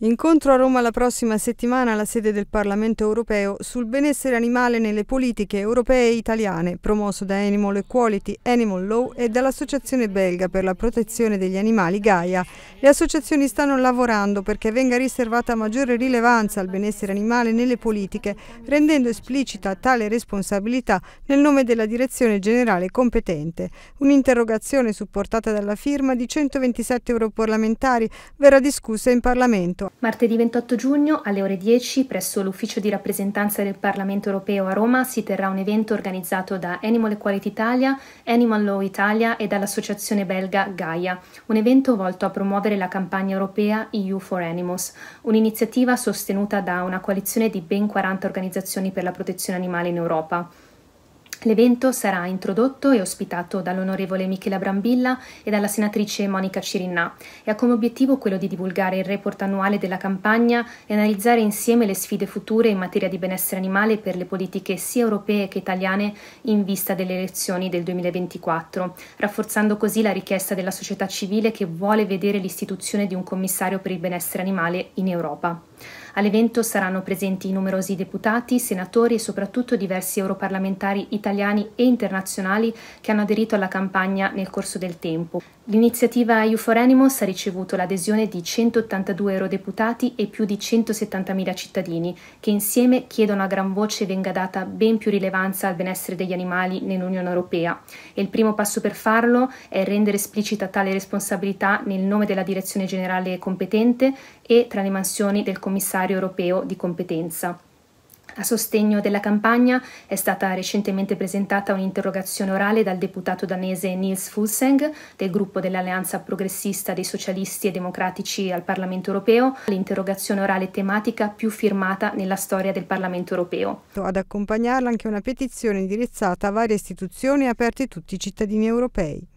Incontro a Roma la prossima settimana alla sede del Parlamento europeo sul benessere animale nelle politiche europee e italiane, promosso da Animal Equality, Animal Law e dall'Associazione belga per la protezione degli animali Gaia. Le associazioni stanno lavorando perché venga riservata maggiore rilevanza al benessere animale nelle politiche, rendendo esplicita tale responsabilità nel nome della direzione generale competente. Un'interrogazione supportata dalla firma di 127 europarlamentari verrà discussa in Parlamento. Parlamento. Martedì 28 giugno alle ore 10 presso l'ufficio di rappresentanza del Parlamento europeo a Roma si terrà un evento organizzato da Animal Equality Italia, Animal Law Italia e dall'associazione belga Gaia, un evento volto a promuovere la campagna europea EU for Animals, un'iniziativa sostenuta da una coalizione di ben 40 organizzazioni per la protezione animale in Europa. L'evento sarà introdotto e ospitato dall'onorevole Michela Brambilla e dalla senatrice Monica Cirinnà e ha come obiettivo quello di divulgare il report annuale della campagna e analizzare insieme le sfide future in materia di benessere animale per le politiche sia europee che italiane in vista delle elezioni del 2024, rafforzando così la richiesta della società civile che vuole vedere l'istituzione di un commissario per il benessere animale in Europa. All'evento saranno presenti numerosi deputati, senatori e soprattutto diversi europarlamentari italiani italiani e internazionali che hanno aderito alla campagna nel corso del tempo. L'iniziativa EU for Animals ha ricevuto l'adesione di 182 eurodeputati e più di 170.000 cittadini, che insieme chiedono a gran voce venga data ben più rilevanza al benessere degli animali nell'Unione Europea. E il primo passo per farlo è rendere esplicita tale responsabilità nel nome della direzione generale competente e tra le mansioni del commissario europeo di competenza. A sostegno della campagna è stata recentemente presentata un'interrogazione orale dal deputato danese Nils Fulseng del gruppo dell'Alleanza Progressista dei Socialisti e Democratici al Parlamento Europeo, l'interrogazione orale tematica più firmata nella storia del Parlamento Europeo. Ad accompagnarla anche una petizione indirizzata a varie istituzioni aperte a tutti i cittadini europei.